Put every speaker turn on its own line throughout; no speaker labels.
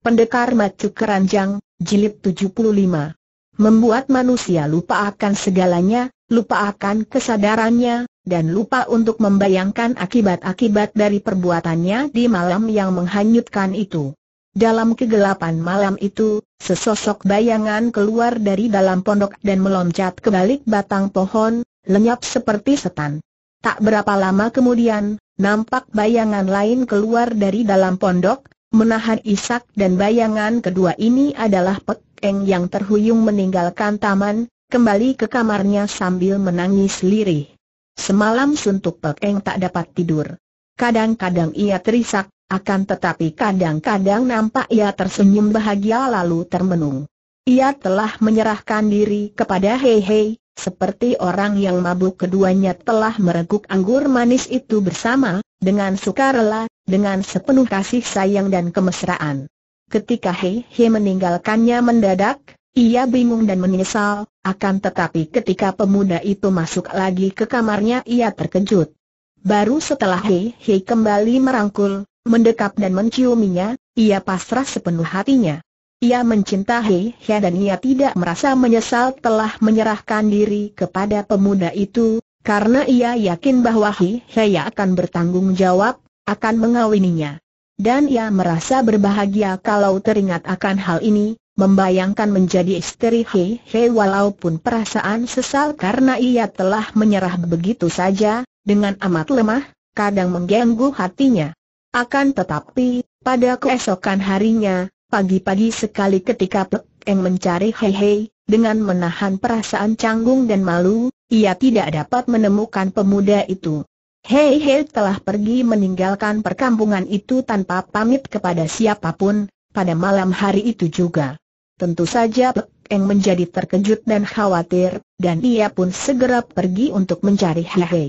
Pendekar Macu Keranjang, Jilid 75 Membuat manusia lupa akan segalanya, lupa akan kesadarannya, dan lupa untuk membayangkan akibat-akibat dari perbuatannya di malam yang menghanyutkan itu. Dalam kegelapan malam itu, sesosok bayangan keluar dari dalam pondok dan meloncat ke balik batang pohon, lenyap seperti setan. Tak berapa lama kemudian, nampak bayangan lain keluar dari dalam pondok, Menahan isak dan bayangan kedua ini adalah Pek yang terhuyung meninggalkan taman, kembali ke kamarnya sambil menangis lirih. Semalam suntuk Pek Eng tak dapat tidur. Kadang-kadang ia terisak, akan tetapi kadang-kadang nampak ia tersenyum bahagia lalu termenung. Ia telah menyerahkan diri kepada Hei Hei, seperti orang yang mabuk keduanya telah mereguk anggur manis itu bersama, dengan sukarela, dengan sepenuh kasih sayang dan kemesraan. Ketika Hei Hei meninggalkannya mendadak, ia bingung dan menyesal, akan tetapi ketika pemuda itu masuk lagi ke kamarnya ia terkejut. Baru setelah Hei Hei kembali merangkul, mendekap dan menciuminya, ia pasrah sepenuh hatinya. Ia mencinta Hei Hei dan ia tidak merasa menyesal telah menyerahkan diri kepada pemuda itu, karena ia yakin bahwa Hei Hei akan bertanggung jawab, akan mengawininya. Dan ia merasa berbahagia kalau teringat akan hal ini, membayangkan menjadi istri Hei Hei walaupun perasaan sesal karena ia telah menyerah begitu saja, dengan amat lemah, kadang mengganggu hatinya. Akan tetapi, pada keesokan harinya, pagi-pagi sekali ketika Pek Eng mencari Hei Hei, dengan menahan perasaan canggung dan malu, ia tidak dapat menemukan pemuda itu. Hei Hei telah pergi meninggalkan perkampungan itu tanpa pamit kepada siapapun, pada malam hari itu juga. Tentu saja Pek Eng menjadi terkejut dan khawatir, dan ia pun segera pergi untuk mencari Hei Hei.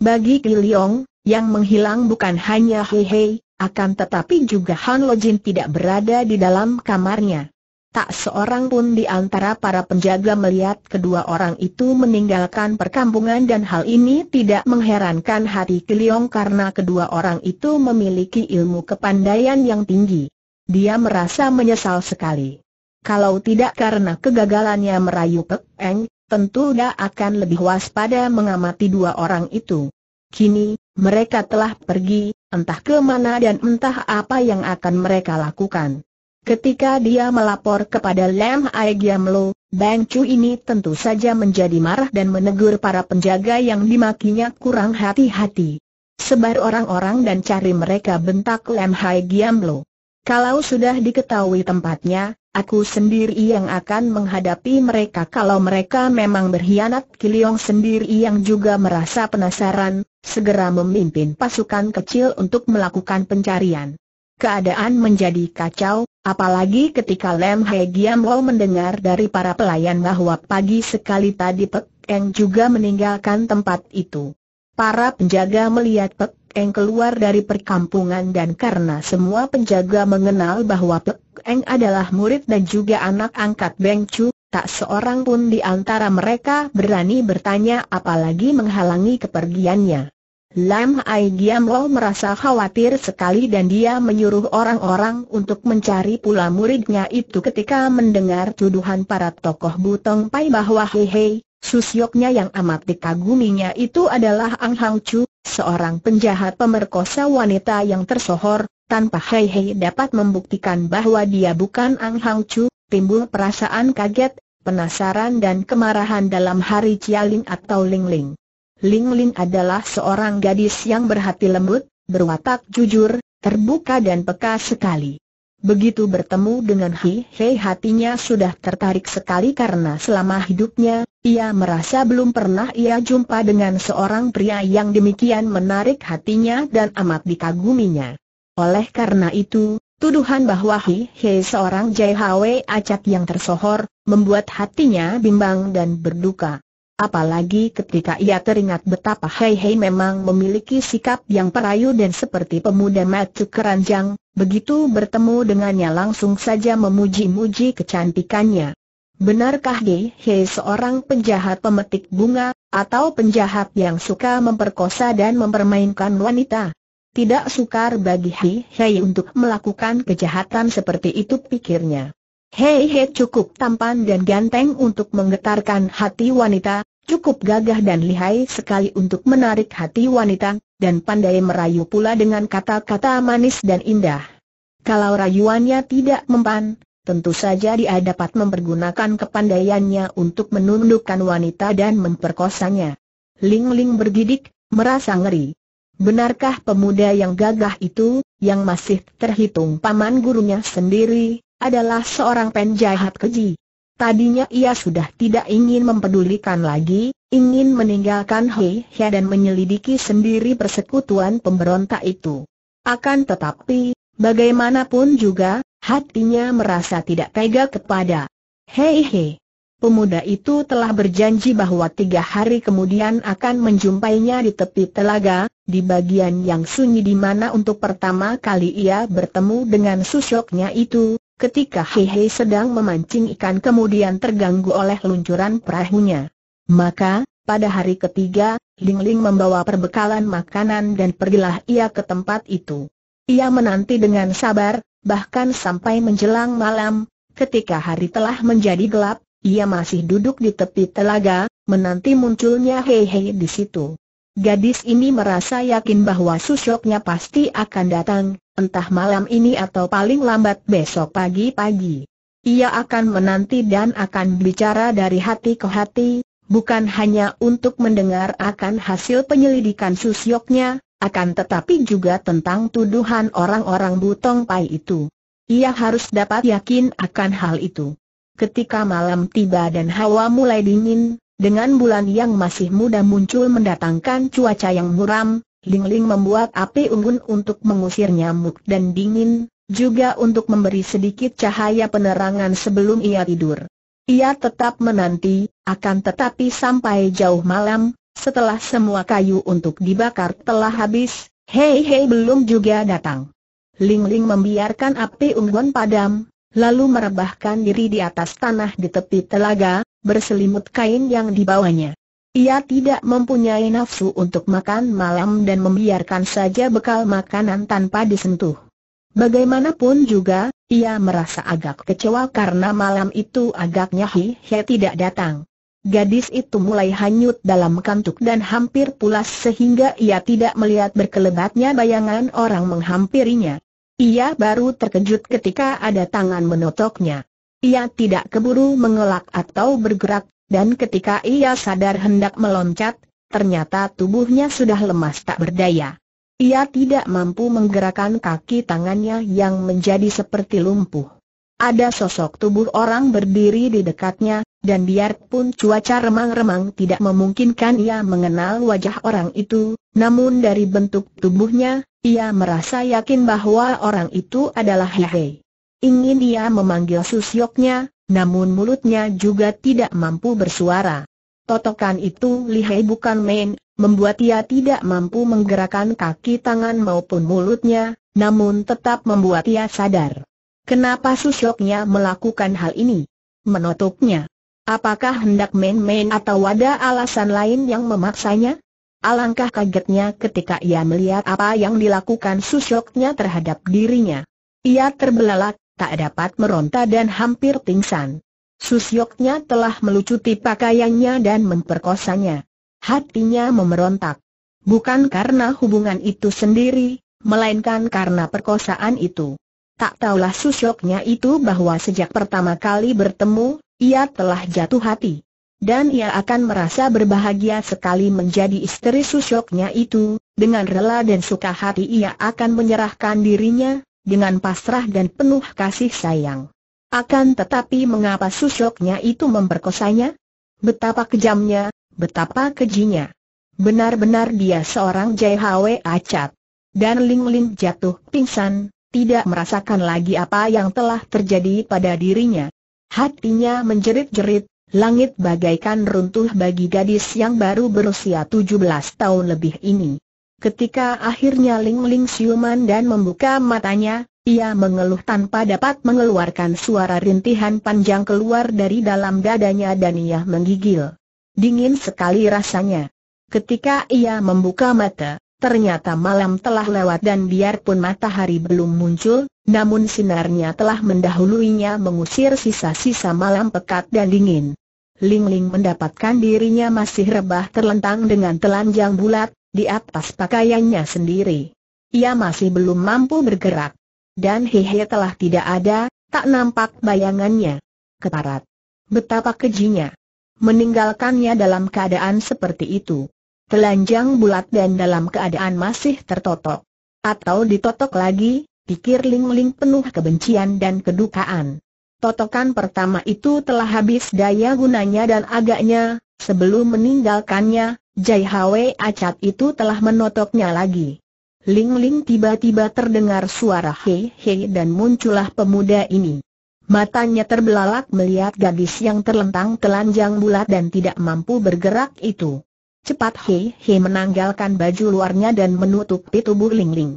Bagi Kiliong, yang menghilang bukan hanya Hei Hei, akan tetapi juga Han Lo Jin tidak berada di dalam kamarnya. Tak seorang pun di antara para penjaga melihat kedua orang itu meninggalkan perkampungan dan hal ini tidak mengherankan hati Kiliong karena kedua orang itu memiliki ilmu kepandaian yang tinggi. Dia merasa menyesal sekali. Kalau tidak karena kegagalannya merayu Pek Eng, tentu dia akan lebih waspada mengamati dua orang itu. Kini, mereka telah pergi, entah ke mana dan entah apa yang akan mereka lakukan. Ketika dia melapor kepada Lam Hai Giam Lo, Bang Chu ini tentu saja menjadi marah dan menegur para penjaga yang dimakinya kurang hati-hati. Sebar orang-orang dan cari mereka bentak Lam Hai Giam Lo. Kalau sudah diketahui tempatnya, aku sendiri yang akan menghadapi mereka kalau mereka memang berkhianat Kiliong sendiri yang juga merasa penasaran, segera memimpin pasukan kecil untuk melakukan pencarian. Keadaan menjadi kacau, Apalagi ketika Lem He Giam Wo mendengar dari para pelayan bahwa pagi sekali tadi Pek Eng juga meninggalkan tempat itu. Para penjaga melihat Pek Eng keluar dari perkampungan dan karena semua penjaga mengenal bahwa Pek Eng adalah murid dan juga anak angkat Beng Chu, tak seorang pun di antara mereka berani bertanya apalagi menghalangi kepergiannya. Lam Ai Lo merasa khawatir sekali dan dia menyuruh orang-orang untuk mencari pula muridnya itu ketika mendengar tuduhan para tokoh Butong Pai bahwa hei, susyoknya yang amat dikaguminya itu adalah Ang Hang Chu, seorang penjahat pemerkosa wanita yang tersohor, tanpa hehe dapat membuktikan bahwa dia bukan Ang Hang Chu, timbul perasaan kaget, penasaran dan kemarahan dalam hari Cialing atau Ling Ling. Ling Ling adalah seorang gadis yang berhati lembut, berwatak jujur, terbuka dan peka sekali. Begitu bertemu dengan Hi Hei hatinya sudah tertarik sekali karena selama hidupnya, ia merasa belum pernah ia jumpa dengan seorang pria yang demikian menarik hatinya dan amat dikaguminya. Oleh karena itu, tuduhan bahwa Hi Hei seorang JHW acak yang tersohor, membuat hatinya bimbang dan berduka. Apalagi ketika ia teringat betapa Hei Hei memang memiliki sikap yang perayu dan seperti pemuda macu keranjang, begitu bertemu dengannya langsung saja memuji-muji kecantikannya. Benarkah Hei Hei seorang penjahat pemetik bunga, atau penjahat yang suka memperkosa dan mempermainkan wanita? Tidak sukar bagi Hei Hei untuk melakukan kejahatan seperti itu pikirnya. Hei Hei cukup tampan dan ganteng untuk menggetarkan hati wanita, Cukup gagah dan lihai sekali untuk menarik hati wanita, dan pandai merayu pula dengan kata-kata manis dan indah. Kalau rayuannya tidak mempan, tentu saja dia dapat mempergunakan kepandaiannya untuk menundukkan wanita dan memperkosanya. Ling Ling bergidik, merasa ngeri. Benarkah pemuda yang gagah itu, yang masih terhitung paman gurunya sendiri, adalah seorang penjahat keji? Tadinya ia sudah tidak ingin mempedulikan lagi, ingin meninggalkan Hei He dan menyelidiki sendiri persekutuan pemberontak itu. Akan tetapi, bagaimanapun juga, hatinya merasa tidak tega kepada Hei He. Pemuda itu telah berjanji bahwa tiga hari kemudian akan menjumpainya di tepi telaga, di bagian yang sunyi di mana untuk pertama kali ia bertemu dengan susoknya itu, ketika Hehe sedang memancing ikan kemudian terganggu oleh luncuran perahunya. Maka, pada hari ketiga, Ling Ling membawa perbekalan makanan dan pergilah ia ke tempat itu. Ia menanti dengan sabar, bahkan sampai menjelang malam, ketika hari telah menjadi gelap, ia masih duduk di tepi telaga, menanti munculnya Hei di situ. Gadis ini merasa yakin bahwa susoknya pasti akan datang, entah malam ini atau paling lambat besok pagi-pagi. Ia akan menanti dan akan bicara dari hati ke hati, bukan hanya untuk mendengar akan hasil penyelidikan susyoknya, akan tetapi juga tentang tuduhan orang-orang Butong Pai itu. Ia harus dapat yakin akan hal itu. Ketika malam tiba dan hawa mulai dingin, dengan bulan yang masih muda muncul mendatangkan cuaca yang muram, Ling Ling membuat api unggun untuk mengusir nyamuk dan dingin, juga untuk memberi sedikit cahaya penerangan sebelum ia tidur. Ia tetap menanti, akan tetapi sampai jauh malam, setelah semua kayu untuk dibakar telah habis, Hei Hei belum juga datang. Ling Ling membiarkan api unggun padam, lalu merebahkan diri di atas tanah di tepi telaga, berselimut kain yang dibawanya. Ia tidak mempunyai nafsu untuk makan malam dan membiarkan saja bekal makanan tanpa disentuh. Bagaimanapun juga, ia merasa agak kecewa karena malam itu agaknya Hi hi tidak datang. Gadis itu mulai hanyut dalam kantuk dan hampir pulas sehingga ia tidak melihat berkelebatnya bayangan orang menghampirinya. Ia baru terkejut ketika ada tangan menotoknya. Ia tidak keburu mengelak atau bergerak, dan ketika ia sadar hendak meloncat, ternyata tubuhnya sudah lemas tak berdaya. Ia tidak mampu menggerakkan kaki tangannya yang menjadi seperti lumpuh. Ada sosok tubuh orang berdiri di dekatnya, dan biarpun cuaca remang-remang tidak memungkinkan ia mengenal wajah orang itu, namun dari bentuk tubuhnya, ia merasa yakin bahwa orang itu adalah Hei. Ingin ia memanggil susyoknya, namun mulutnya juga tidak mampu bersuara. Totokan itu lihai bukan main, membuat ia tidak mampu menggerakkan kaki tangan maupun mulutnya, namun tetap membuat ia sadar. Kenapa susyoknya melakukan hal ini? Menutupnya. Apakah hendak main-main atau ada alasan lain yang memaksanya? Alangkah kagetnya ketika ia melihat apa yang dilakukan susyoknya terhadap dirinya. Ia terbelalak, tak dapat meronta dan hampir pingsan. Susyoknya telah melucuti pakaiannya dan memperkosanya. Hatinya memerontak. Bukan karena hubungan itu sendiri, melainkan karena perkosaan itu. Tak tahulah Susyoknya itu bahwa sejak pertama kali bertemu, ia telah jatuh hati. Dan ia akan merasa berbahagia sekali menjadi istri Susyoknya itu, dengan rela dan suka hati ia akan menyerahkan dirinya, dengan pasrah dan penuh kasih sayang. Akan tetapi mengapa susoknya itu memperkosanya? Betapa kejamnya, betapa kejinya. Benar-benar dia seorang JHW acat. Dan Ling Ling jatuh pingsan, tidak merasakan lagi apa yang telah terjadi pada dirinya. Hatinya menjerit-jerit, langit bagaikan runtuh bagi gadis yang baru berusia 17 tahun lebih ini. Ketika akhirnya Ling Ling siuman dan membuka matanya, ia mengeluh tanpa dapat mengeluarkan suara rintihan panjang keluar dari dalam dadanya dan ia menggigil. Dingin sekali rasanya. Ketika ia membuka mata, ternyata malam telah lewat dan biarpun matahari belum muncul, namun sinarnya telah mendahuluinya mengusir sisa-sisa malam pekat dan dingin. Ling Ling mendapatkan dirinya masih rebah terlentang dengan telanjang bulat, di atas pakaiannya sendiri. Ia masih belum mampu bergerak. Dan Hehe telah tidak ada, tak nampak bayangannya. Keparat. Betapa kejinya. Meninggalkannya dalam keadaan seperti itu. Telanjang bulat dan dalam keadaan masih tertotok. Atau ditotok lagi, pikir Ling Ling penuh kebencian dan kedukaan. Totokan pertama itu telah habis daya gunanya dan agaknya, sebelum meninggalkannya, Jai Hwe Acat itu telah menotoknya lagi. Ling Ling tiba-tiba terdengar suara hei hei dan muncullah pemuda ini. Matanya terbelalak melihat gadis yang terlentang telanjang bulat dan tidak mampu bergerak itu. Cepat hei hei menanggalkan baju luarnya dan menutup tubuh Ling Ling.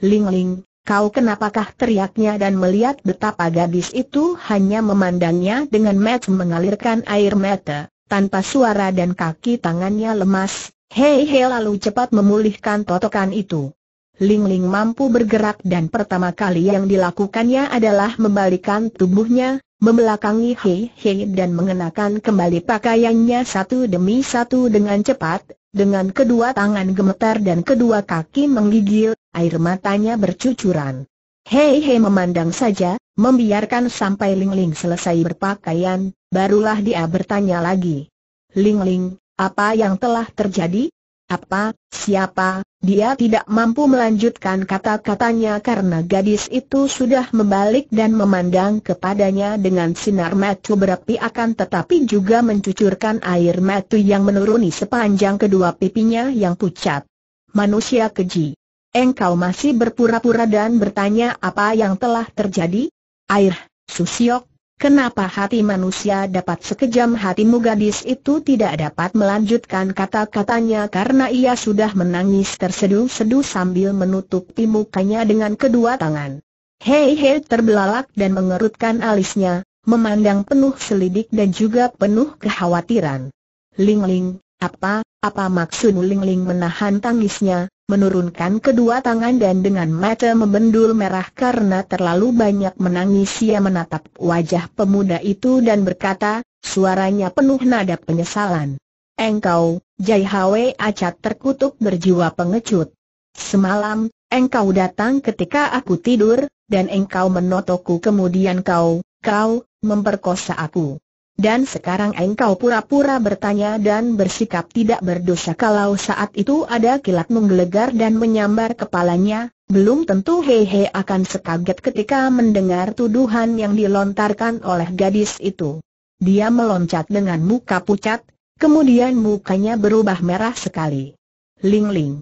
Ling Ling, kau kenapakah teriaknya dan melihat betapa gadis itu hanya memandangnya dengan mata mengalirkan air mata tanpa suara dan kaki tangannya lemas, Hei Hei lalu cepat memulihkan totokan itu. Ling Ling mampu bergerak dan pertama kali yang dilakukannya adalah membalikan tubuhnya, membelakangi Hei Hei dan mengenakan kembali pakaiannya satu demi satu dengan cepat, dengan kedua tangan gemetar dan kedua kaki menggigil, air matanya bercucuran. Hei Hei memandang saja, membiarkan sampai Ling Ling selesai berpakaian, barulah dia bertanya lagi. Ling Ling, apa yang telah terjadi? Apa, siapa, dia tidak mampu melanjutkan kata-katanya karena gadis itu sudah membalik dan memandang kepadanya dengan sinar matu berapi akan tetapi juga mencucurkan air matu yang menuruni sepanjang kedua pipinya yang pucat. Manusia keji. Engkau masih berpura-pura dan bertanya apa yang telah terjadi? Air, Susiok, kenapa hati manusia dapat sekejam hatimu gadis itu tidak dapat melanjutkan kata-katanya karena ia sudah menangis terseduh-seduh sambil menutupi mukanya dengan kedua tangan. Hei hei terbelalak dan mengerutkan alisnya, memandang penuh selidik dan juga penuh kekhawatiran. Ling Ling, apa, apa maksud Ling Ling menahan tangisnya, menurunkan kedua tangan dan dengan mata membendul merah karena terlalu banyak menangis ia menatap wajah pemuda itu dan berkata, suaranya penuh nada penyesalan. Engkau, Jai Hwe Acat terkutuk berjiwa pengecut. Semalam, engkau datang ketika aku tidur, dan engkau menotokku kemudian kau, kau, memperkosa aku. Dan sekarang engkau pura-pura bertanya dan bersikap tidak berdosa kalau saat itu ada kilat menggelegar dan menyambar kepalanya, belum tentu hehe akan sekaget ketika mendengar tuduhan yang dilontarkan oleh gadis itu. Dia meloncat dengan muka pucat, kemudian mukanya berubah merah sekali. Ling Ling.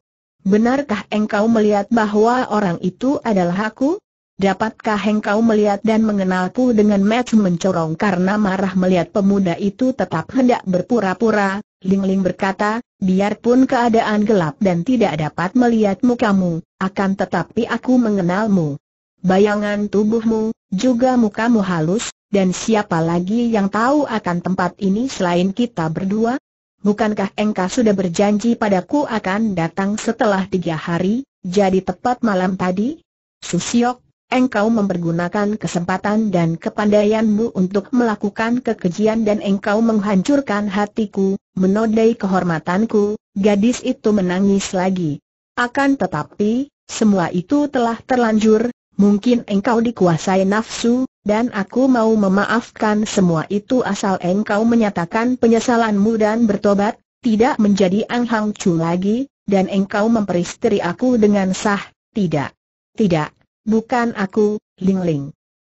Benarkah engkau melihat bahwa orang itu adalah aku? Dapatkah engkau melihat dan mengenalku dengan match mencorong karena marah melihat pemuda itu tetap hendak berpura-pura, Lingling Ling berkata, biarpun keadaan gelap dan tidak dapat melihat mukamu, akan tetapi aku mengenalmu. Bayangan tubuhmu, juga mukamu halus, dan siapa lagi yang tahu akan tempat ini selain kita berdua? Bukankah engkau sudah berjanji padaku akan datang setelah tiga hari, jadi tepat malam tadi? Susiok, engkau mempergunakan kesempatan dan kepandaianmu untuk melakukan kekejian dan engkau menghancurkan hatiku, menodai kehormatanku, gadis itu menangis lagi. Akan tetapi, semua itu telah terlanjur, mungkin engkau dikuasai nafsu, dan aku mau memaafkan semua itu asal engkau menyatakan penyesalanmu dan bertobat, tidak menjadi anghangcu lagi, dan engkau memperistri aku dengan sah, tidak. Tidak bukan aku, Ling Ling.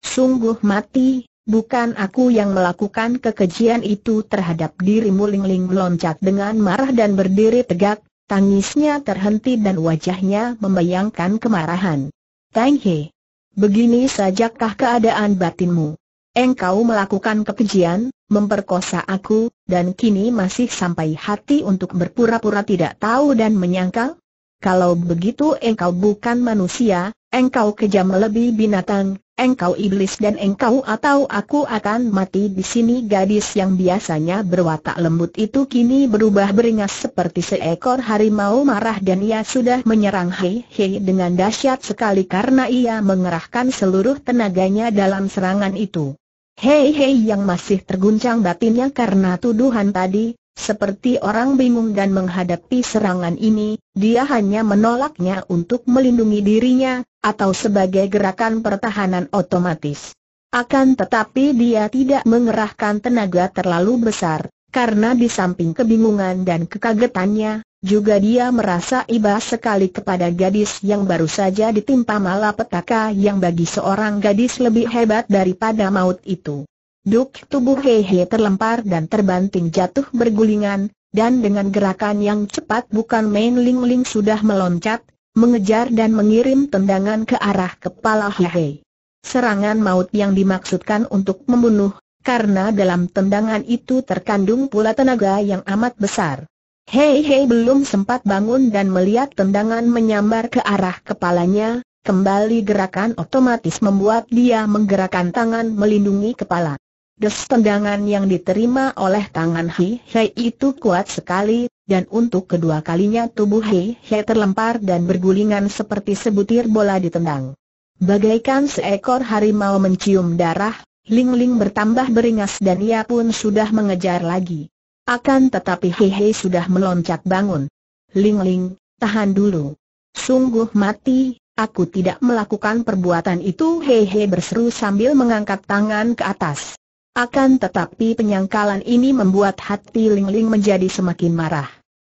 Sungguh mati, bukan aku yang melakukan kekejian itu terhadap dirimu Ling Ling meloncat dengan marah dan berdiri tegak, tangisnya terhenti dan wajahnya membayangkan kemarahan. Tang He, begini sajakah keadaan batinmu? Engkau melakukan kekejian, memperkosa aku, dan kini masih sampai hati untuk berpura-pura tidak tahu dan menyangkal? Kalau begitu engkau bukan manusia, Engkau kejam lebih binatang, engkau iblis dan engkau atau aku akan mati di sini gadis yang biasanya berwatak lembut itu kini berubah beringas seperti seekor harimau marah dan ia sudah menyerang Hei Hei dengan dahsyat sekali karena ia mengerahkan seluruh tenaganya dalam serangan itu. Hei Hei yang masih terguncang batinnya karena tuduhan tadi, seperti orang bingung dan menghadapi serangan ini, dia hanya menolaknya untuk melindungi dirinya, atau sebagai gerakan pertahanan otomatis. Akan tetapi dia tidak mengerahkan tenaga terlalu besar, karena di samping kebingungan dan kekagetannya, juga dia merasa iba sekali kepada gadis yang baru saja ditimpa malapetaka yang bagi seorang gadis lebih hebat daripada maut itu. Duk tubuh Hehe terlempar dan terbanting jatuh bergulingan, dan dengan gerakan yang cepat bukan main Ling Ling sudah meloncat, mengejar dan mengirim tendangan ke arah kepala Hehe. Serangan maut yang dimaksudkan untuk membunuh, karena dalam tendangan itu terkandung pula tenaga yang amat besar. Hei belum sempat bangun dan melihat tendangan menyambar ke arah kepalanya, kembali gerakan otomatis membuat dia menggerakkan tangan melindungi kepala. Des tendangan yang diterima oleh tangan Hei Hei itu kuat sekali, dan untuk kedua kalinya tubuh Hei Hei terlempar dan bergulingan seperti sebutir bola ditendang. Bagaikan seekor harimau mencium darah, Ling Ling bertambah beringas dan ia pun sudah mengejar lagi. Akan tetapi Hei Hei sudah meloncat bangun. Ling Ling, tahan dulu. Sungguh mati, aku tidak melakukan perbuatan itu Hei Hei berseru sambil mengangkat tangan ke atas. Akan tetapi penyangkalan ini membuat hati Ling Ling menjadi semakin marah.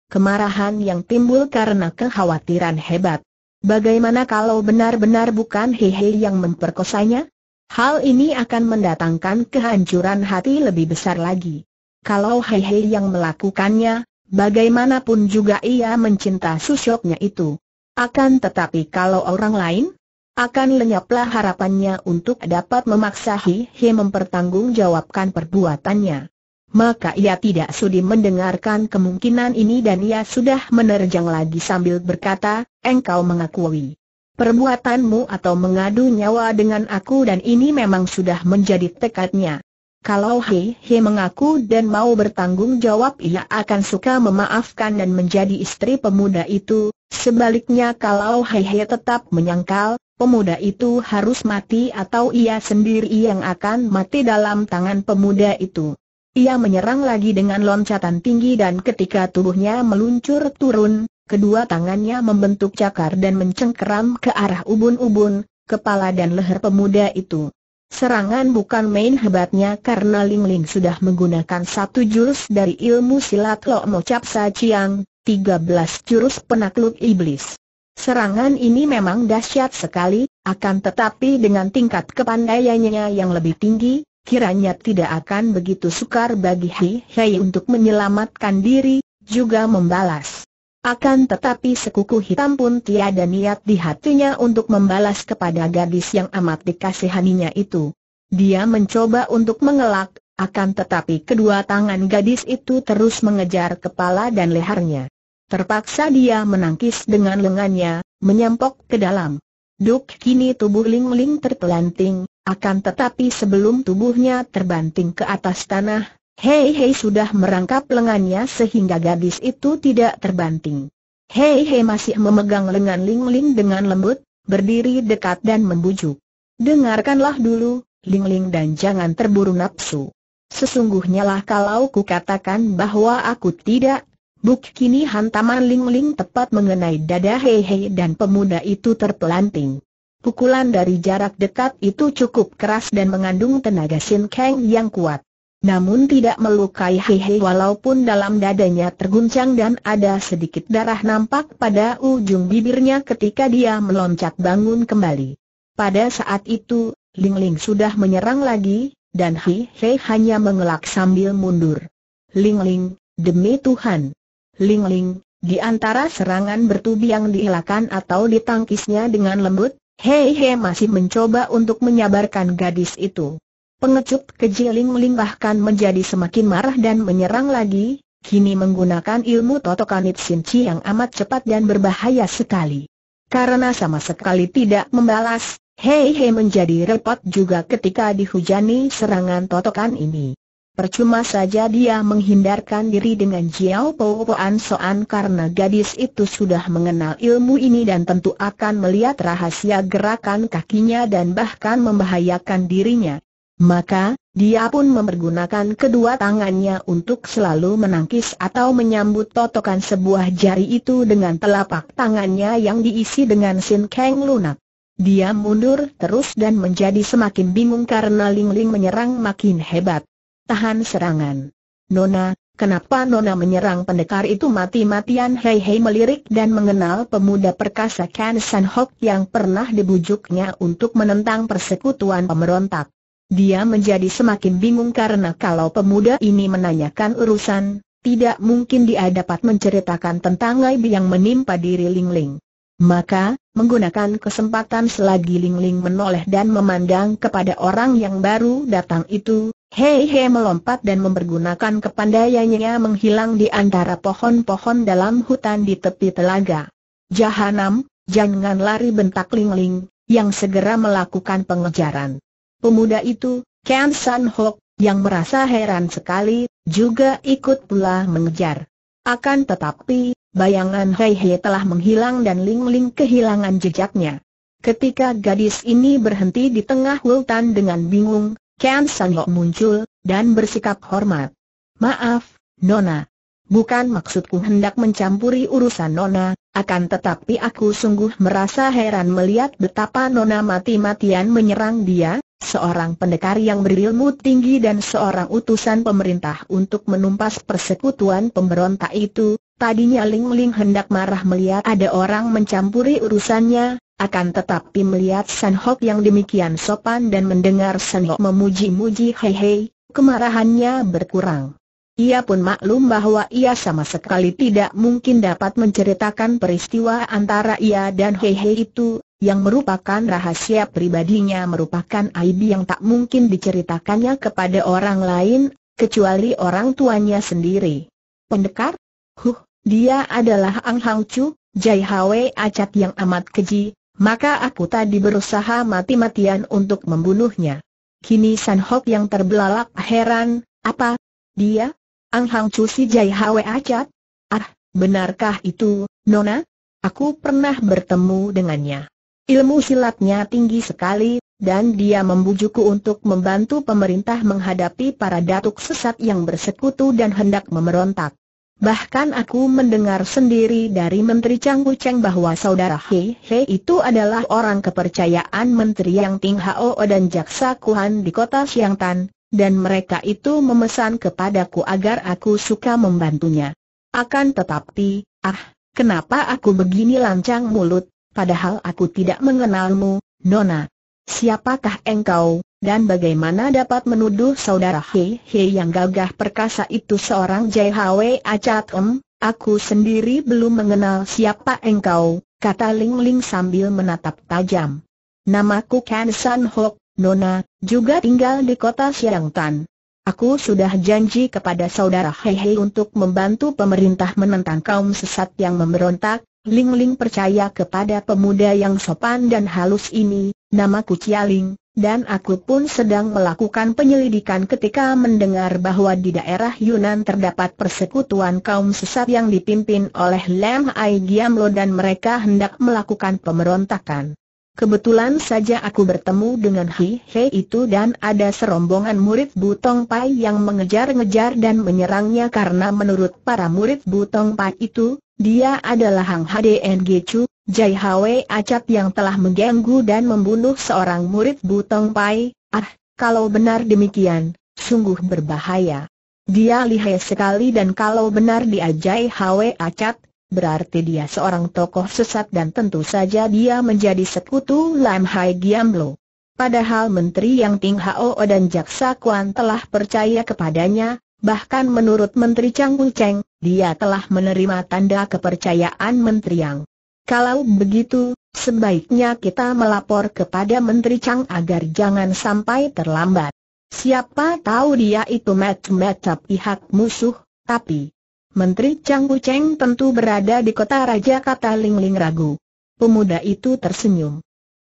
Kemarahan yang timbul karena kekhawatiran hebat. Bagaimana kalau benar-benar bukan Hehe yang memperkosanya? Hal ini akan mendatangkan kehancuran hati lebih besar lagi. Kalau Hehe yang melakukannya, bagaimanapun juga ia mencinta susyoknya itu. Akan tetapi kalau orang lain, akan lenyaplah harapannya untuk dapat memaksa Hi He mempertanggungjawabkan perbuatannya. Maka ia tidak sudi mendengarkan kemungkinan ini dan ia sudah menerjang lagi sambil berkata, engkau mengakui perbuatanmu atau mengadu nyawa dengan aku dan ini memang sudah menjadi tekadnya. Kalau He He mengaku dan mau bertanggung jawab ia akan suka memaafkan dan menjadi istri pemuda itu, sebaliknya kalau He He tetap menyangkal, pemuda itu harus mati atau ia sendiri yang akan mati dalam tangan pemuda itu. Ia menyerang lagi dengan loncatan tinggi dan ketika tubuhnya meluncur turun, kedua tangannya membentuk cakar dan mencengkeram ke arah ubun-ubun, kepala dan leher pemuda itu. Serangan bukan main hebatnya karena Ling Ling sudah menggunakan satu jurus dari ilmu silat Lok Mo Cap Sa Chiang, 13 jurus penakluk iblis. Serangan ini memang dahsyat sekali, akan tetapi dengan tingkat kepandaiannya yang lebih tinggi, kiranya tidak akan begitu sukar bagi Hi Hei untuk menyelamatkan diri, juga membalas. Akan tetapi sekuku hitam pun tiada niat di hatinya untuk membalas kepada gadis yang amat dikasihaninya itu. Dia mencoba untuk mengelak, akan tetapi kedua tangan gadis itu terus mengejar kepala dan lehernya. Terpaksa dia menangkis dengan lengannya, menyampok ke dalam. Duk kini tubuh Ling Ling terpelanting, akan tetapi sebelum tubuhnya terbanting ke atas tanah, Hei Hei sudah merangkap lengannya sehingga gadis itu tidak terbanting. Hei Hei masih memegang lengan Ling Ling dengan lembut, berdiri dekat dan membujuk. Dengarkanlah dulu, Ling Ling dan jangan terburu nafsu. Sesungguhnya lah kalau ku katakan bahwa aku tidak Buk kini hantaman Ling-Ling tepat mengenai dada Hei Hei dan pemuda itu terpelanting. Pukulan dari jarak dekat itu cukup keras dan mengandung tenaga Sin Kang yang kuat. Namun tidak melukai Hei Hei, walaupun dalam dadanya terguncang dan ada sedikit darah nampak pada ujung bibirnya ketika dia meloncat bangun kembali. Pada saat itu, Ling-Ling sudah menyerang lagi, dan Hei Hei hanya mengelak sambil mundur. Ling-Ling, demi Tuhan, Ling Ling, di antara serangan bertubi yang dihilangkan atau ditangkisnya dengan lembut, Hei Hei masih mencoba untuk menyabarkan gadis itu. Pengecut kecil Ling Ling bahkan menjadi semakin marah dan menyerang lagi, kini menggunakan ilmu totokanit sinci yang amat cepat dan berbahaya sekali. Karena sama sekali tidak membalas, Hei Hei menjadi repot juga ketika dihujani serangan totokan ini. Percuma saja dia menghindarkan diri dengan Jiao Po Poan Soan karena gadis itu sudah mengenal ilmu ini dan tentu akan melihat rahasia gerakan kakinya dan bahkan membahayakan dirinya. Maka, dia pun mempergunakan kedua tangannya untuk selalu menangkis atau menyambut totokan sebuah jari itu dengan telapak tangannya yang diisi dengan sin keng lunak. Dia mundur terus dan menjadi semakin bingung karena Ling Ling menyerang makin hebat. Tahan serangan. Nona, kenapa Nona menyerang pendekar itu mati-matian Hei Hei melirik dan mengenal pemuda perkasa Ken San Hok yang pernah dibujuknya untuk menentang persekutuan pemberontak. Dia menjadi semakin bingung karena kalau pemuda ini menanyakan urusan, tidak mungkin dia dapat menceritakan tentang aib yang menimpa diri Ling Ling. Maka, menggunakan kesempatan selagi Ling Ling menoleh dan memandang kepada orang yang baru datang itu, Hei Hei melompat dan mempergunakan kepandaiannya menghilang di antara pohon-pohon dalam hutan di tepi telaga. Jahanam, jangan lari bentak Ling Ling, yang segera melakukan pengejaran. Pemuda itu, Ken San Hok, yang merasa heran sekali, juga ikut pula mengejar. Akan tetapi, bayangan Hei Hei telah menghilang dan Ling Ling kehilangan jejaknya. Ketika gadis ini berhenti di tengah hutan dengan bingung, Ken sanggup muncul, dan bersikap hormat. Maaf, Nona. Bukan maksudku hendak mencampuri urusan Nona, akan tetapi aku sungguh merasa heran melihat betapa Nona mati-matian menyerang dia, seorang pendekar yang berilmu tinggi dan seorang utusan pemerintah untuk menumpas persekutuan pemberontak itu, Tadinya Ling Ling hendak marah melihat ada orang mencampuri urusannya, akan tetapi melihat San Hok yang demikian sopan dan mendengar San Hok memuji-muji Hei Hei, kemarahannya berkurang. Ia pun maklum bahwa ia sama sekali tidak mungkin dapat menceritakan peristiwa antara ia dan Hei Hei itu, yang merupakan rahasia pribadinya merupakan aib yang tak mungkin diceritakannya kepada orang lain, kecuali orang tuanya sendiri. Pendekar? Huh, dia adalah Ang Hang Chu, Jai Hwe Acat yang amat keji, maka aku tadi berusaha mati-matian untuk membunuhnya. Kini San Hok yang terbelalak heran, apa? Dia? Ang Hang Chu si Jai Hwe Acat? Ah, benarkah itu, Nona? Aku pernah bertemu dengannya. Ilmu silatnya tinggi sekali, dan dia membujukku untuk membantu pemerintah menghadapi para datuk sesat yang bersekutu dan hendak memberontak. Bahkan aku mendengar sendiri dari Menteri Chang Cheng bahwa saudara He He itu adalah orang kepercayaan Menteri Yang Ting Hao dan Jaksa Kuhan di kota Siang dan mereka itu memesan kepadaku agar aku suka membantunya. Akan tetapi, ah, kenapa aku begini lancang mulut, padahal aku tidak mengenalmu, Nona, Siapakah engkau, dan bagaimana dapat menuduh saudara He He yang gagah perkasa itu seorang JHW Acat Em, aku sendiri belum mengenal siapa engkau, kata Ling Ling sambil menatap tajam. Namaku Ken San Hok, Nona, juga tinggal di kota Siang Tan. Aku sudah janji kepada saudara Hehe untuk membantu pemerintah menentang kaum sesat yang memberontak, Ling Ling percaya kepada pemuda yang sopan dan halus ini, namaku Cia Ling, dan aku pun sedang melakukan penyelidikan ketika mendengar bahwa di daerah Yunan terdapat persekutuan kaum sesat yang dipimpin oleh Lam Ai Giamlo dan mereka hendak melakukan pemberontakan. Kebetulan saja aku bertemu dengan Hi He itu dan ada serombongan murid Butong Pai yang mengejar-ngejar dan menyerangnya karena menurut para murid Butong Pai itu, dia adalah Hang HDN Chu, Jai Hwe Acat yang telah mengganggu dan membunuh seorang murid Butong Pai. Ah, kalau benar demikian, sungguh berbahaya. Dia lihai sekali dan kalau benar dia Jai Hwe Acat, berarti dia seorang tokoh sesat dan tentu saja dia menjadi sekutu Lam Hai Giamlo. Padahal Menteri Yang Ting Hao dan Jaksa Kuan telah percaya kepadanya, Bahkan menurut Menteri Chang Wu Cheng, dia telah menerima tanda kepercayaan Menteri Yang. Kalau begitu, sebaiknya kita melapor kepada Menteri Chang agar jangan sampai terlambat. Siapa tahu dia itu macam-macam pihak musuh, tapi Menteri Chang Wu Cheng tentu berada di kota raja kata Ling Ling ragu. Pemuda itu tersenyum.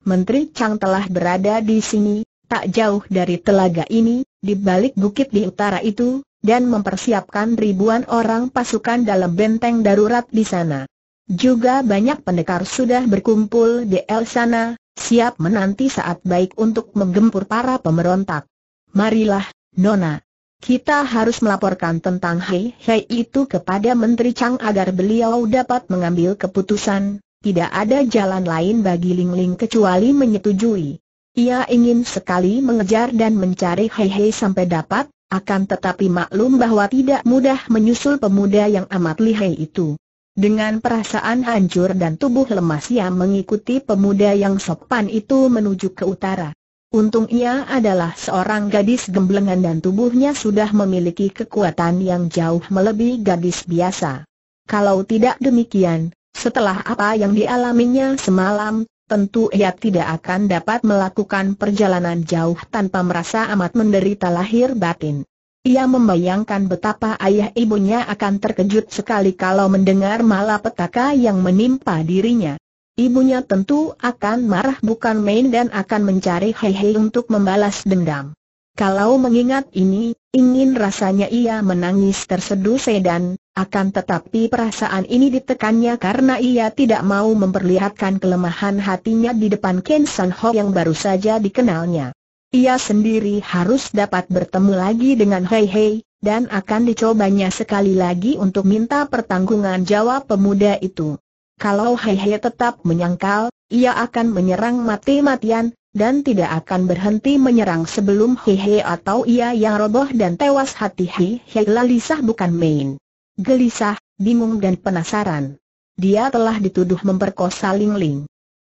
Menteri Chang telah berada di sini, tak jauh dari telaga ini, di balik bukit di utara itu, dan mempersiapkan ribuan orang pasukan dalam benteng darurat di sana. Juga banyak pendekar sudah berkumpul di El sana, siap menanti saat baik untuk menggempur para pemberontak. Marilah, Nona. Kita harus melaporkan tentang Hei Hei itu kepada Menteri Chang agar beliau dapat mengambil keputusan, tidak ada jalan lain bagi Ling Ling kecuali menyetujui. Ia ingin sekali mengejar dan mencari Hei Hei sampai dapat, akan tetapi maklum bahwa tidak mudah menyusul pemuda yang amat lihai itu. Dengan perasaan hancur dan tubuh lemas ia mengikuti pemuda yang sopan itu menuju ke utara. Untung ia adalah seorang gadis gemblengan dan tubuhnya sudah memiliki kekuatan yang jauh melebihi gadis biasa. Kalau tidak demikian, setelah apa yang dialaminya semalam, tentu ia tidak akan dapat melakukan perjalanan jauh tanpa merasa amat menderita lahir batin. Ia membayangkan betapa ayah ibunya akan terkejut sekali kalau mendengar malapetaka yang menimpa dirinya. Ibunya tentu akan marah bukan main dan akan mencari Heihei untuk membalas dendam. Kalau mengingat ini, ingin rasanya ia menangis terseduh sedan, akan tetapi perasaan ini ditekannya karena ia tidak mau memperlihatkan kelemahan hatinya di depan Ken San Ho yang baru saja dikenalnya. Ia sendiri harus dapat bertemu lagi dengan Hei Hei, dan akan dicobanya sekali lagi untuk minta pertanggungan jawab pemuda itu. Kalau Hei Hei tetap menyangkal, ia akan menyerang mati-matian, dan tidak akan berhenti menyerang sebelum Hei Hei atau ia yang roboh dan tewas hati Hei Hei lalisah bukan main gelisah, bingung dan penasaran. Dia telah dituduh memperkosa Ling Ling.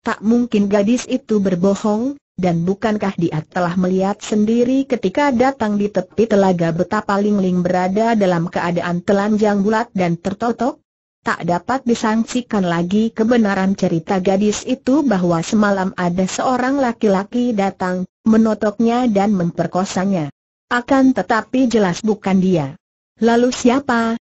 Tak mungkin gadis itu berbohong, dan bukankah dia telah melihat sendiri ketika datang di tepi telaga betapa Ling Ling berada dalam keadaan telanjang bulat dan tertotok? Tak dapat disangsikan lagi kebenaran cerita gadis itu bahwa semalam ada seorang laki-laki datang, menotoknya dan memperkosanya. Akan tetapi jelas bukan dia. Lalu siapa?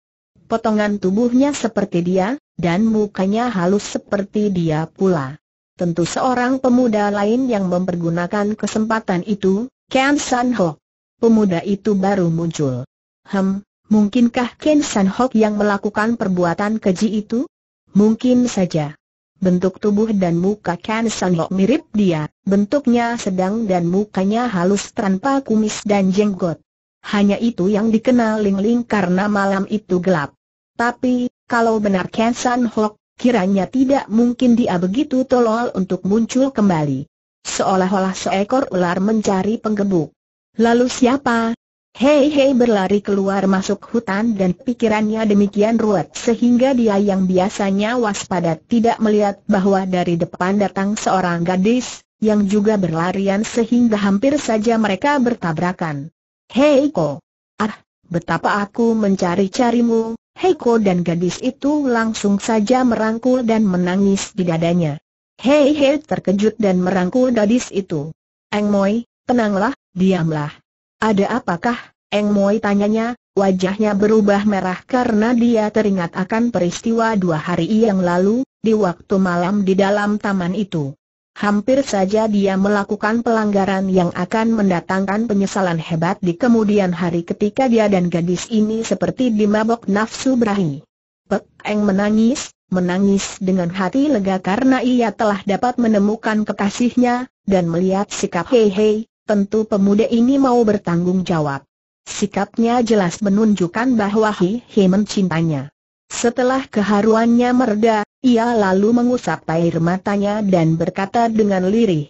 potongan tubuhnya seperti dia, dan mukanya halus seperti dia pula. Tentu seorang pemuda lain yang mempergunakan kesempatan itu, Ken San Ho. Pemuda itu baru muncul. Hem, mungkinkah Ken San Ho yang melakukan perbuatan keji itu? Mungkin saja. Bentuk tubuh dan muka Ken San Ho mirip dia, bentuknya sedang dan mukanya halus tanpa kumis dan jenggot. Hanya itu yang dikenal Ling Ling karena malam itu gelap. Tapi, kalau benar Ken San Hok, kiranya tidak mungkin dia begitu tolol untuk muncul kembali. Seolah-olah seekor ular mencari penggebuk. Lalu siapa? Hei hei berlari keluar masuk hutan dan pikirannya demikian ruwet sehingga dia yang biasanya waspada tidak melihat bahwa dari depan datang seorang gadis, yang juga berlarian sehingga hampir saja mereka bertabrakan. Hei ko! Ah, betapa aku mencari-carimu, Heiko dan gadis itu langsung saja merangkul dan menangis di dadanya. Hei Hei terkejut dan merangkul gadis itu. Eng Moi, tenanglah, diamlah. Ada apakah, Eng Moi tanyanya, wajahnya berubah merah karena dia teringat akan peristiwa dua hari yang lalu, di waktu malam di dalam taman itu hampir saja dia melakukan pelanggaran yang akan mendatangkan penyesalan hebat di kemudian hari ketika dia dan gadis ini seperti dimabok nafsu berahi. Pek Eng menangis, menangis dengan hati lega karena ia telah dapat menemukan kekasihnya, dan melihat sikap Hei Hei, tentu pemuda ini mau bertanggung jawab. Sikapnya jelas menunjukkan bahwa Hei Hei mencintanya. Setelah keharuannya mereda, ia lalu mengusap air matanya dan berkata dengan lirih.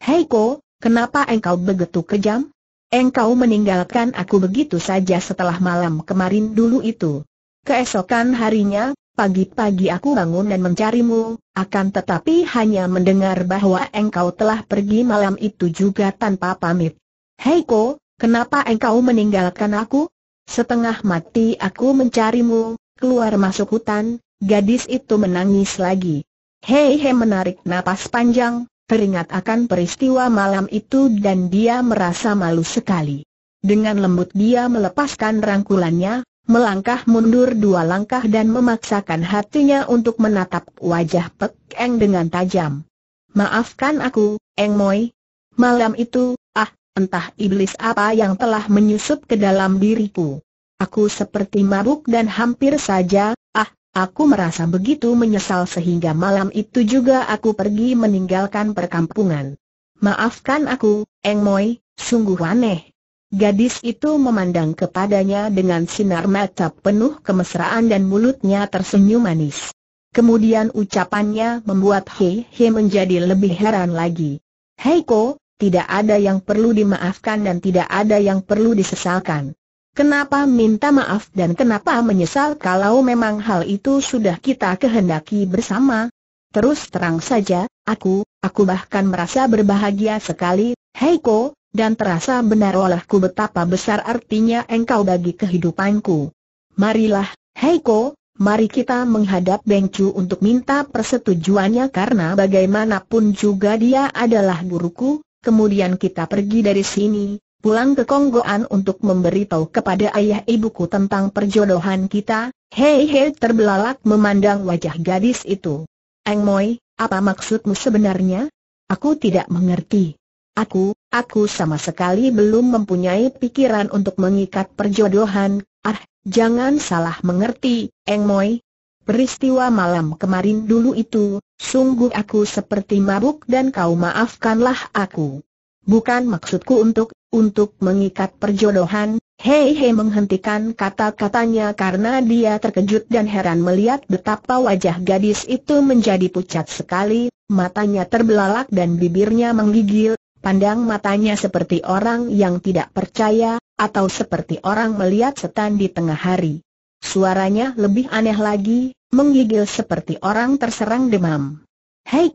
Heiko, kenapa engkau begitu kejam? Engkau meninggalkan aku begitu saja setelah malam kemarin dulu itu. Keesokan harinya, pagi-pagi aku bangun dan mencarimu, akan tetapi hanya mendengar bahwa engkau telah pergi malam itu juga tanpa pamit. Heiko, kenapa engkau meninggalkan aku? Setengah mati aku mencarimu, keluar masuk hutan, gadis itu menangis lagi. Hei Hei menarik napas panjang, teringat akan peristiwa malam itu dan dia merasa malu sekali. Dengan lembut dia melepaskan rangkulannya, melangkah mundur dua langkah dan memaksakan hatinya untuk menatap wajah Pek Eng dengan tajam. Maafkan aku, Eng Moi. Malam itu, ah, entah iblis apa yang telah menyusup ke dalam diriku. Aku seperti mabuk dan hampir saja, ah, aku merasa begitu menyesal sehingga malam itu juga aku pergi meninggalkan perkampungan. Maafkan aku, Eng Moi, sungguh aneh. Gadis itu memandang kepadanya dengan sinar mata penuh kemesraan dan mulutnya tersenyum manis. Kemudian ucapannya membuat He He menjadi lebih heran lagi. Hei Ko, tidak ada yang perlu dimaafkan dan tidak ada yang perlu disesalkan kenapa minta maaf dan kenapa menyesal kalau memang hal itu sudah kita kehendaki bersama? Terus terang saja, aku, aku bahkan merasa berbahagia sekali, Heiko, dan terasa benar olehku betapa besar artinya engkau bagi kehidupanku. Marilah, Heiko, mari kita menghadap Chu untuk minta persetujuannya karena bagaimanapun juga dia adalah guruku, kemudian kita pergi dari sini, pulang ke Konggoan untuk memberitahu kepada ayah ibuku tentang perjodohan kita, hei hei terbelalak memandang wajah gadis itu. Eng Moi, apa maksudmu sebenarnya? Aku tidak mengerti. Aku, aku sama sekali belum mempunyai pikiran untuk mengikat perjodohan, ah, jangan salah mengerti, Eng Moi, Peristiwa malam kemarin dulu itu, sungguh aku seperti mabuk dan kau maafkanlah aku. Bukan maksudku untuk, untuk mengikat perjodohan, Hei Hei menghentikan kata-katanya karena dia terkejut dan heran melihat betapa wajah gadis itu menjadi pucat sekali, matanya terbelalak dan bibirnya menggigil, pandang matanya seperti orang yang tidak percaya, atau seperti orang melihat setan di tengah hari. Suaranya lebih aneh lagi, menggigil seperti orang terserang demam. Hei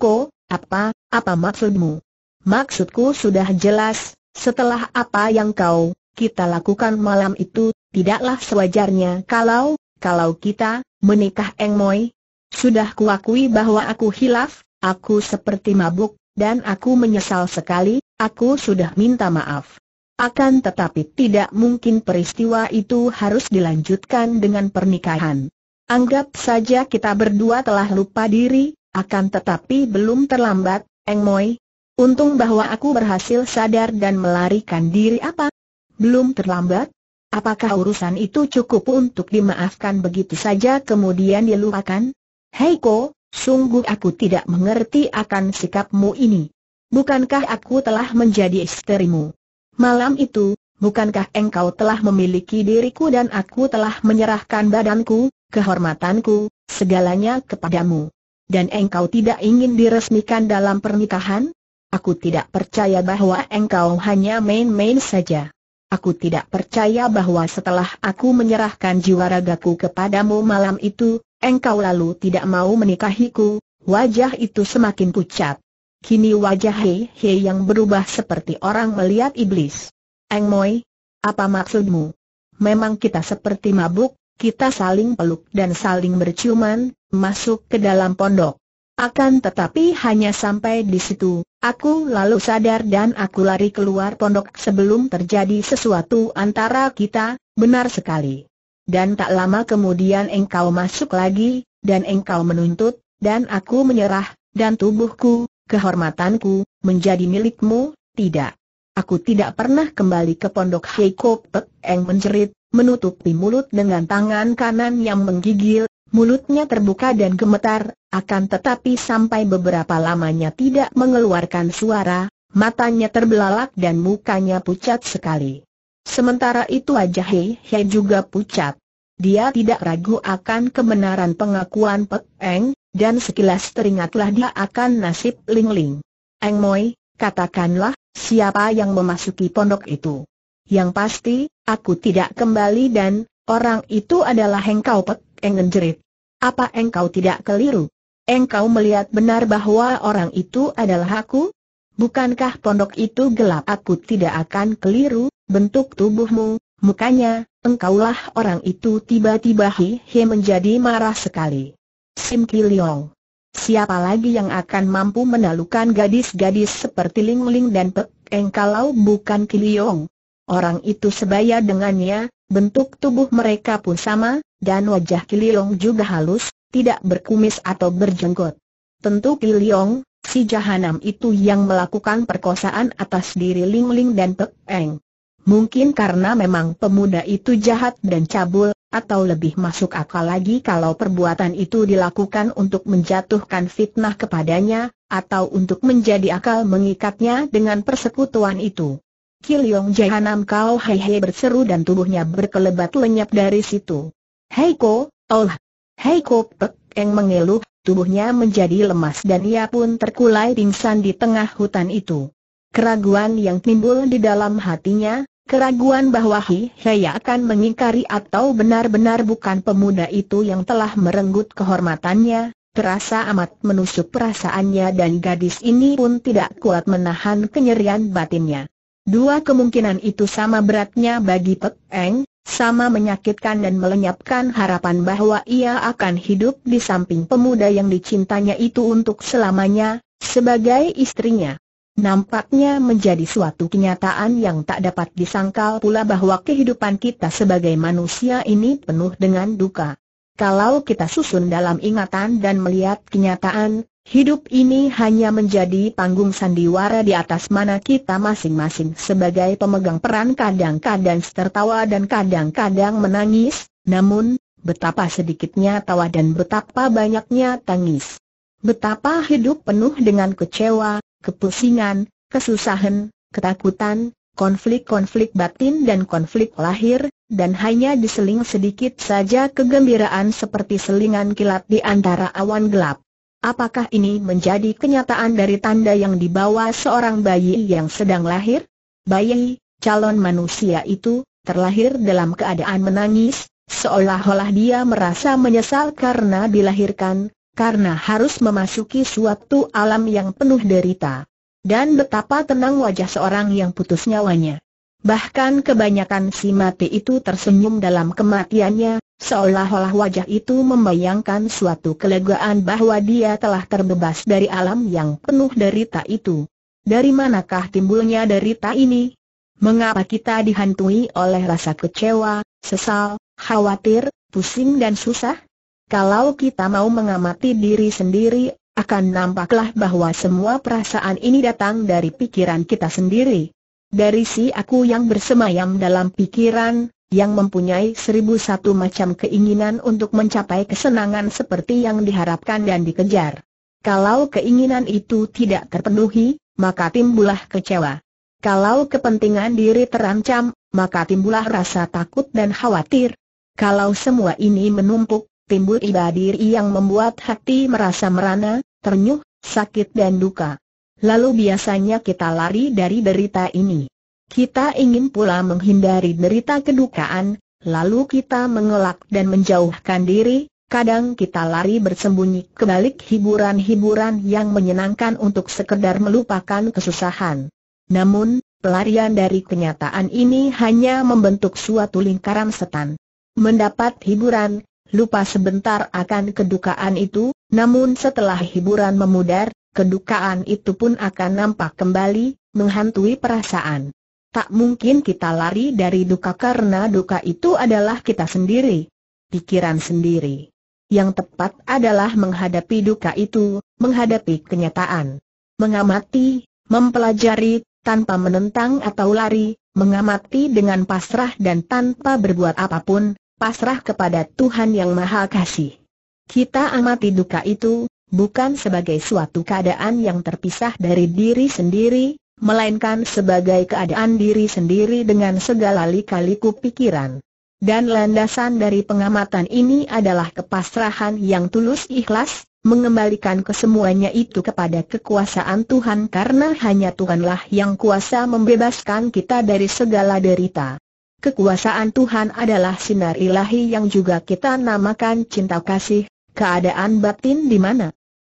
apa, apa maksudmu? Maksudku sudah jelas, setelah apa yang kau, kita lakukan malam itu, tidaklah sewajarnya kalau, kalau kita, menikah Eng Moi. Sudah kuakui bahwa aku hilaf, aku seperti mabuk, dan aku menyesal sekali, aku sudah minta maaf. Akan tetapi tidak mungkin peristiwa itu harus dilanjutkan dengan pernikahan. Anggap saja kita berdua telah lupa diri, akan tetapi belum terlambat, Eng Moi, Untung bahwa aku berhasil sadar dan melarikan diri apa? Belum terlambat? Apakah urusan itu cukup untuk dimaafkan begitu saja kemudian dilupakan? Heiko, sungguh aku tidak mengerti akan sikapmu ini. Bukankah aku telah menjadi istrimu? Malam itu, bukankah engkau telah memiliki diriku dan aku telah menyerahkan badanku, kehormatanku, segalanya kepadamu? Dan engkau tidak ingin diresmikan dalam pernikahan? Aku tidak percaya bahwa engkau hanya main-main saja. Aku tidak percaya bahwa setelah aku menyerahkan jiwa ragaku kepadamu malam itu, engkau lalu tidak mau menikahiku, wajah itu semakin pucat. Kini wajah He He yang berubah seperti orang melihat iblis. Eng Moi, apa maksudmu? Memang kita seperti mabuk, kita saling peluk dan saling berciuman, masuk ke dalam pondok. Akan tetapi hanya sampai di situ, aku lalu sadar dan aku lari keluar pondok sebelum terjadi sesuatu antara kita, benar sekali. Dan tak lama kemudian engkau masuk lagi, dan engkau menuntut, dan aku menyerah, dan tubuhku, kehormatanku, menjadi milikmu, tidak. Aku tidak pernah kembali ke pondok Heiko Pek Eng menjerit, menutupi mulut dengan tangan kanan yang menggigil, mulutnya terbuka dan gemetar, akan tetapi sampai beberapa lamanya tidak mengeluarkan suara, matanya terbelalak dan mukanya pucat sekali. Sementara itu wajah He He juga pucat. Dia tidak ragu akan kebenaran pengakuan Pek Eng, dan sekilas teringatlah dia akan nasib Ling Ling. Eng Moi, katakanlah, siapa yang memasuki pondok itu? Yang pasti, aku tidak kembali dan, orang itu adalah Heng Kau Pek Eng ngerit. Apa engkau tidak keliru? Engkau melihat benar bahwa orang itu adalah aku? Bukankah pondok itu gelap? Aku tidak akan keliru, bentuk tubuhmu, mukanya, engkaulah orang itu tiba-tiba Hi hi menjadi marah sekali. Sim Kiliong. Siapa lagi yang akan mampu menalukan gadis-gadis seperti Ling Ling dan Pek Eng kalau bukan Kiliong? Orang itu sebaya dengannya, bentuk tubuh mereka pun sama, dan wajah Kiliong juga halus, tidak berkumis atau berjenggot. Tentu Kiliong, si jahanam itu yang melakukan perkosaan atas diri Ling Ling dan Pek Eng. Mungkin karena memang pemuda itu jahat dan cabul, atau lebih masuk akal lagi kalau perbuatan itu dilakukan untuk menjatuhkan fitnah kepadanya, atau untuk menjadi akal mengikatnya dengan persekutuan itu. Kiliong Jahanam Kau hei berseru dan tubuhnya berkelebat lenyap dari situ. Heiko, olah. Heiko Pek yang mengeluh, tubuhnya menjadi lemas dan ia pun terkulai pingsan di tengah hutan itu. Keraguan yang timbul di dalam hatinya, keraguan bahwa Hi Hei akan mengingkari atau benar-benar bukan pemuda itu yang telah merenggut kehormatannya, terasa amat menusuk perasaannya dan gadis ini pun tidak kuat menahan kenyerian batinnya. Dua kemungkinan itu sama beratnya bagi Pek Eng, sama menyakitkan dan melenyapkan harapan bahwa ia akan hidup di samping pemuda yang dicintanya itu untuk selamanya, sebagai istrinya. Nampaknya menjadi suatu kenyataan yang tak dapat disangkal pula bahwa kehidupan kita sebagai manusia ini penuh dengan duka. Kalau kita susun dalam ingatan dan melihat kenyataan, Hidup ini hanya menjadi panggung sandiwara di atas mana kita masing-masing sebagai pemegang peran kadang-kadang tertawa dan kadang-kadang menangis, namun, betapa sedikitnya tawa dan betapa banyaknya tangis. Betapa hidup penuh dengan kecewa, kepusingan, kesusahan, ketakutan, konflik-konflik batin dan konflik lahir, dan hanya diseling sedikit saja kegembiraan seperti selingan kilat di antara awan gelap. Apakah ini menjadi kenyataan dari tanda yang dibawa seorang bayi yang sedang lahir? Bayi, calon manusia itu, terlahir dalam keadaan menangis, seolah-olah dia merasa menyesal karena dilahirkan, karena harus memasuki suatu alam yang penuh derita. Dan betapa tenang wajah seorang yang putus nyawanya. Bahkan kebanyakan si mati itu tersenyum dalam kematiannya, Seolah-olah wajah itu membayangkan suatu kelegaan bahwa dia telah terbebas dari alam yang penuh derita itu. Dari manakah timbulnya derita ini? Mengapa kita dihantui oleh rasa kecewa, sesal, khawatir, pusing dan susah? Kalau kita mau mengamati diri sendiri, akan nampaklah bahwa semua perasaan ini datang dari pikiran kita sendiri. Dari si aku yang bersemayam dalam pikiran, yang mempunyai seribu satu macam keinginan untuk mencapai kesenangan seperti yang diharapkan dan dikejar. Kalau keinginan itu tidak terpenuhi, maka timbulah kecewa. Kalau kepentingan diri terancam, maka timbulah rasa takut dan khawatir. Kalau semua ini menumpuk, timbul iba diri yang membuat hati merasa merana, ternyuh, sakit dan duka. Lalu biasanya kita lari dari derita ini. Kita ingin pula menghindari derita kedukaan, lalu kita mengelak dan menjauhkan diri, kadang kita lari bersembunyi ke balik hiburan-hiburan yang menyenangkan untuk sekedar melupakan kesusahan. Namun, pelarian dari kenyataan ini hanya membentuk suatu lingkaran setan. Mendapat hiburan, lupa sebentar akan kedukaan itu, namun setelah hiburan memudar, kedukaan itu pun akan nampak kembali, menghantui perasaan. Tak mungkin kita lari dari duka karena duka itu adalah kita sendiri. Pikiran sendiri. Yang tepat adalah menghadapi duka itu, menghadapi kenyataan. Mengamati, mempelajari, tanpa menentang atau lari, mengamati dengan pasrah dan tanpa berbuat apapun, pasrah kepada Tuhan Yang Maha Kasih. Kita amati duka itu, bukan sebagai suatu keadaan yang terpisah dari diri sendiri, melainkan sebagai keadaan diri sendiri dengan segala lika-liku pikiran. Dan landasan dari pengamatan ini adalah kepasrahan yang tulus ikhlas, mengembalikan kesemuanya itu kepada kekuasaan Tuhan karena hanya Tuhanlah yang kuasa membebaskan kita dari segala derita. Kekuasaan Tuhan adalah sinar ilahi yang juga kita namakan cinta kasih, keadaan batin di mana